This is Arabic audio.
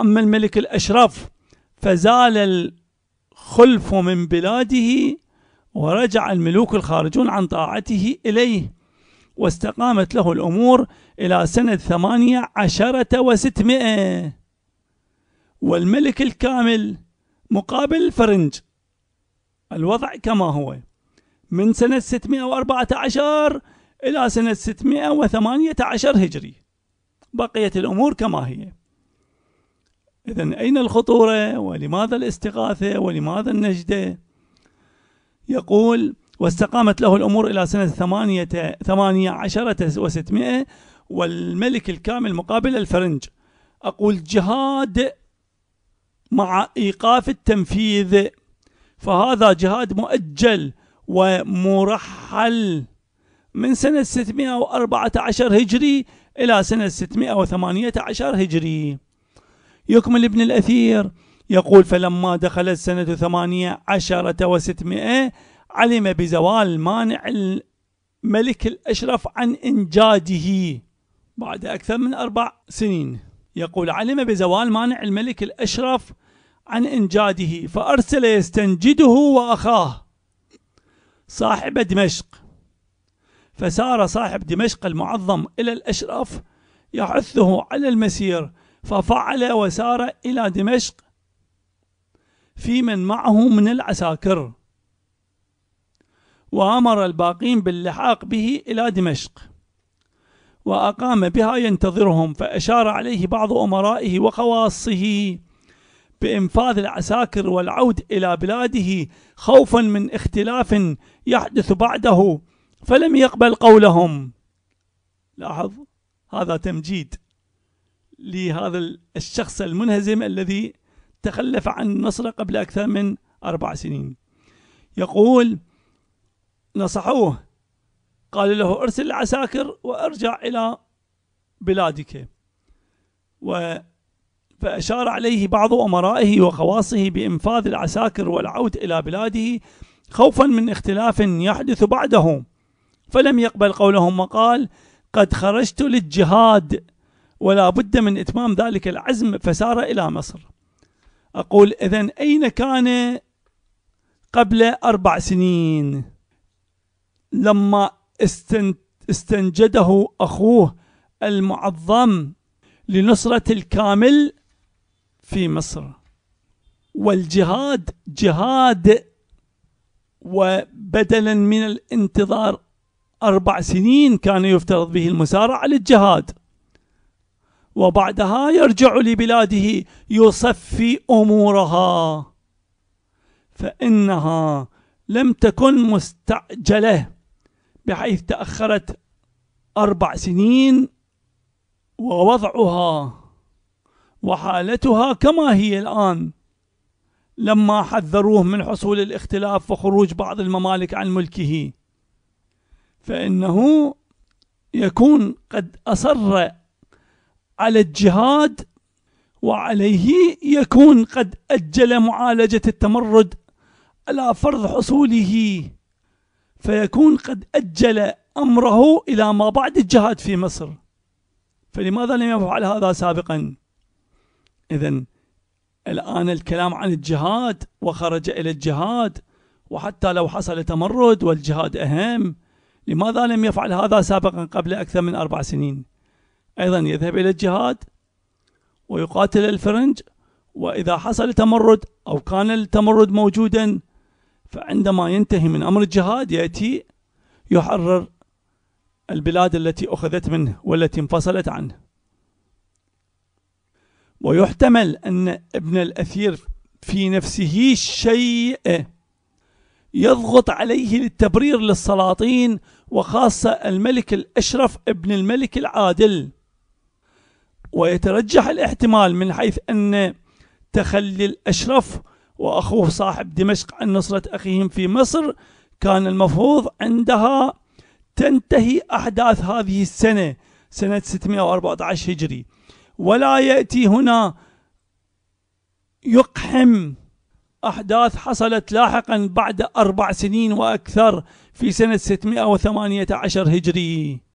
أما الملك الأشرف فزال الخلف من بلاده ورجع الملوك الخارجون عن طاعته إليه واستقامت له الأمور إلى سنة ثمانية عشرة وستمائة والملك الكامل مقابل الفرنج الوضع كما هو من سنة 614 إلى سنة 618 هجري بقيت الأمور كما هي إذا أين الخطورة ولماذا الاستغاثة ولماذا النجدة يقول واستقامت له الأمور إلى سنة ثمانية, ثمانية عشرة وستمائة والملك الكامل مقابل الفرنج أقول جهاد مع إيقاف التنفيذ فهذا جهاد مؤجل ومرحل من سنة 614 هجري إلى سنة 618 هجري يكمل ابن الأثير يقول فلما دخلت سنة ثمانية عشرة وستمائة علم بزوال مانع الملك الأشرف عن إنجاده بعد أكثر من أربع سنين يقول علم بزوال مانع الملك الأشرف عن إنجاده فأرسل يستنجده وأخاه صاحب دمشق فسار صاحب دمشق المعظم إلى الأشرف يحثه على المسير ففعل وسار إلى دمشق في من معه من العساكر وأمر الباقين باللحاق به إلى دمشق وأقام بها ينتظرهم فأشار عليه بعض أمرائه وخواصه بإنفاذ العساكر والعود إلى بلاده خوفا من اختلاف يحدث بعده فلم يقبل قولهم لاحظ هذا تمجيد لهذا الشخص المنهزم الذي تخلف عن النصر قبل أكثر من أربع سنين يقول نصحوه قال له ارسل العساكر وارجع إلى بلادك و فأشار عليه بعض أمرائه وخواصه بإنفاذ العساكر والعود إلى بلاده خوفا من اختلاف يحدث بعده فلم يقبل قولهم وقال قد خرجت للجهاد ولا بد من إتمام ذلك العزم فسار إلى مصر أقول إذا أين كان قبل أربع سنين لما استنجده أخوه المعظم لنصرة الكامل في مصر والجهاد جهاد وبدلا من الانتظار أربع سنين كان يفترض به المسارعة للجهاد وبعدها يرجع لبلاده يصفي امورها فانها لم تكن مستعجله بحيث تاخرت اربع سنين ووضعها وحالتها كما هي الان لما حذروه من حصول الاختلاف وخروج بعض الممالك عن ملكه فانه يكون قد اصر على الجهاد وعليه يكون قد أجل معالجة التمرد على فرض حصوله فيكون قد أجل أمره إلى ما بعد الجهاد في مصر فلماذا لم يفعل هذا سابقا إذا الآن الكلام عن الجهاد وخرج إلى الجهاد وحتى لو حصل تمرد والجهاد أهم لماذا لم يفعل هذا سابقا قبل أكثر من أربع سنين أيضا يذهب إلى الجهاد ويقاتل الفرنج وإذا حصل تمرد أو كان التمرد موجودا فعندما ينتهي من أمر الجهاد يأتي يحرر البلاد التي أخذت منه والتي انفصلت عنه ويحتمل أن ابن الأثير في نفسه شيء يضغط عليه للتبرير للسلاطين وخاصة الملك الأشرف ابن الملك العادل ويترجح الاحتمال من حيث أن تخلي الأشرف وأخوه صاحب دمشق عن نصرة أخيهم في مصر كان المفروض عندها تنتهي أحداث هذه السنة سنة 614 هجري ولا يأتي هنا يقحم أحداث حصلت لاحقا بعد أربع سنين وأكثر في سنة 618 هجري